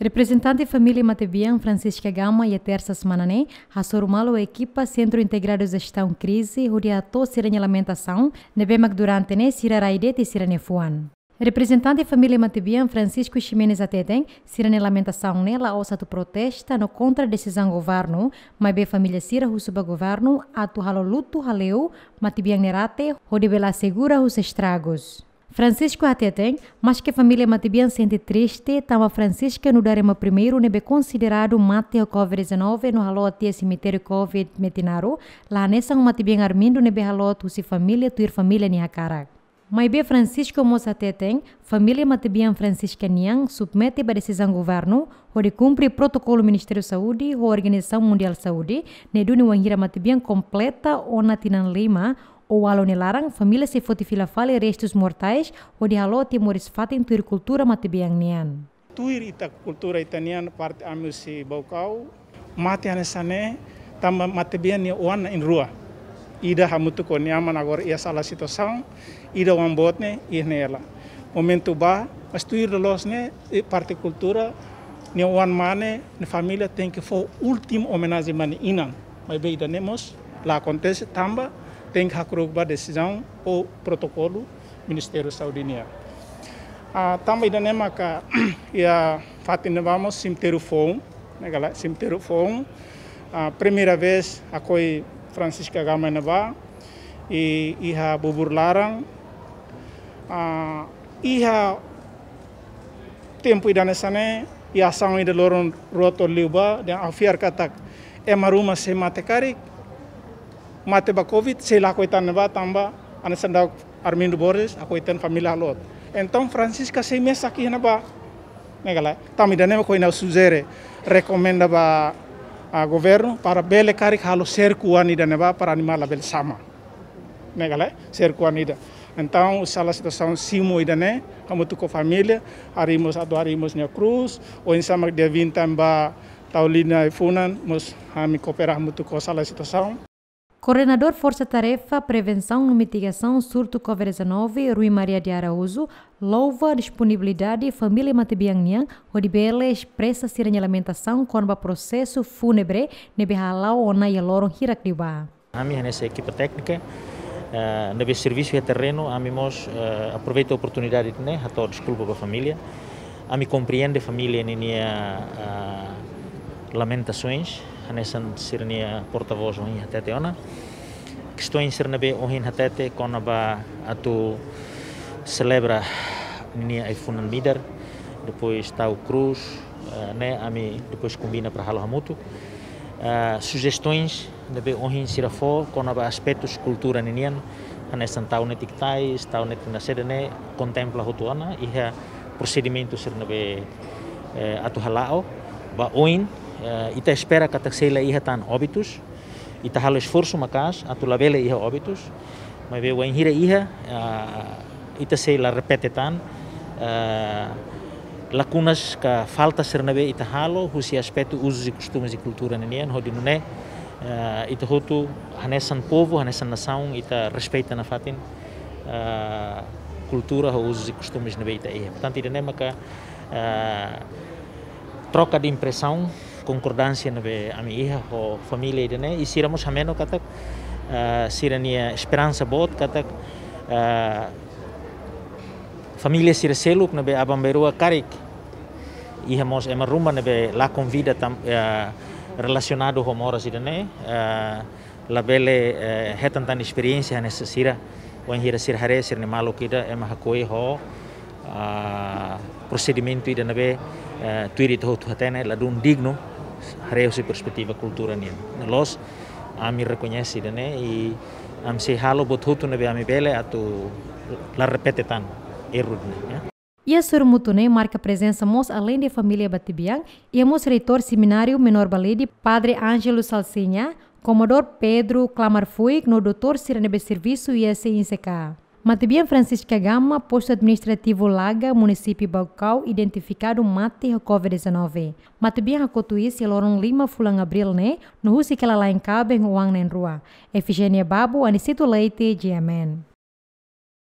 Representante família Matebian Francisca Gama e a terça semana né, a Sorumalo equipa Centro Integrado de Gestão Crise, Ruriato Sirene Lamentação, Nebemak Durante né, Siraraidete e Sirene Fuan. Representante família Matebian Francisco Ximenes Ateten, Sirene Lamentação nela né, ouça tu protesta no contra decisão governo, mas be família Sira Husuba governo, atu halo luto haleu, Matebian Nerate, Rodibela segura os estragos. Francisco é até tem, mas que a família matibian sente triste, então a Francisca no darema primeiro nebe considerado mate o Covid-19 no halo até cemitério Covid metinaro, lá nessa um matibian armindo nebe halo a se família tuir família nia cara. Mas bem Francisco Moça Teteng, família Matibian Francisca Niang, submete para decisão governo, onde cumpre protocolo Ministério da Saúde ou Organização Mundial Saúde, neduni wangira Matibian completa ou natinan lima, o larang, família se fotifila fale restos mortais, o de halote moris e fatem tuir cultura matebiangnian. Tuir ita cultura itanian parte amil se baukau, mate anesane, tamba matebiangnia oan in rua. Ida hamutuko niaman agora ia sala situação, ida wambotne, ihnela. Momentu ba, mas tuir losne, parte cultura, ni wan mane, ni família tem que for último homenagem mane inan. Mas beida nemos, la acontece tamba, tem que aprovar decisão ou protocolo Ministério Saudinha. Ah, também tá da Nemaka né, e a Fatina vamos o fone, né, galera? sim Cemitério Fom. A primeira vez a coi Francisca Gameneva e e a Buburlaran. Ah, e a tempo ida nessa né e a ação ida loron roto liuba dan afiar katak emaruma é sematekari mate ba COVID, sila ako itan ba tamba anasan daw Armin Boris, ako família pamilya lot. Então Francisca sei mesa aqui na ba. Negala, tami dane ko na sugere recomenda ba a governo para bele karik halo cerco ani da neba né, para animal bel sama. Negala, né, cerco ani da. Então, sala situação simo ida né, como tu com família, harimos adorimos na cruz, ou em sama de vintam ba taulina e funan, mos hami cooperar muito com sala situação. Coordenador Força Tarefa Prevenção e Mitigação Surto Covid-19, Rui Maria de Araújo, louva a disponibilidade família onde Odibele expressa alimentação lamentação o processo fúnebre nebehalau ona yeloron hirakdiba. é nessa equipa técnica, uh, eh, nebe serviço e terreno, amimos eh, aproveita a oportunidade né, a todos, desculpa para a família, ami compreende família nenia né, né, eh, lamentações, hanesan sirnia porta-voz ohin hatete ona. Kistoin sirnabe ohin hatete konaba atu celebra nia ifunan midar. Depois está o Cruz, né? Ami depois combina para Halo Hamutu. Uh, eh, sugestões de ohin sirafo konaba aspectos cultura ninian hanesan taune tiktai, taune tinaserne contempla hotuana iha procedimento sirnabe eh, atu halao ba oin η ε, τα εσπέρα κατά ξέλα είχε τα όπιτους, η τα χαλο εσφόρσο μακάς, α του λαβέλε είχε τους μα βέβαια ο εγχείρε είχε, η ε, τα σέλα ρεπέτε τάν, ε, λακούνας κα φάλτα σερναβέ η τα χαλο, ούσοι ασπέτου ούζους οι κουστούμες οι κουλτούρα νενίαν, ότι νουνέ, η τα χώτου χανέσαν πόβου, χανέσαν νασάουν, η τα ρεσπέτε να φάτην, κουλτούρα ούζους οι κουστούμες νεβέ η τα είχε. Τάντι δεν έμακα, τρόκα την πρεσάουν, concordancia entre a mi hija o familia y dene hiciéramos ameno katak uh, sirania esperanza bot katak uh, familia sir selup nabe abang karik hija mos ema rumba nabe la convida tam uh, relacionado com horas e dene uh, la bele uh, hetan tan experiência nessa sira o enhira sir hare sir ne malo kida ema hakoi ho uh, procedimento e be uh, tuiri to tu la dun digno reusi perspectiva culturanien. Los ami reconhecida, né? E am se halo bot hutu nebe ami bele atu la repete tan erud, ya. Ia surmutune marca presença mos além de familia Batibiang, ia mos reitor seminario menor baledi Padre Angelo Salsinha, Komodor Pedro Clamarfui, no doutor Siranebe Serviço e inseka. Matibian Francisca Gama, posto administrativo Laga, município Baucau, identificado mate COVID-19. Matibian Rakotuisi, Loron Lima, Fulan Abril, né? No Rusi que ela lá em Cabem, Wang Nenrua. Efigênia Babu, Anicito Leite, GMN.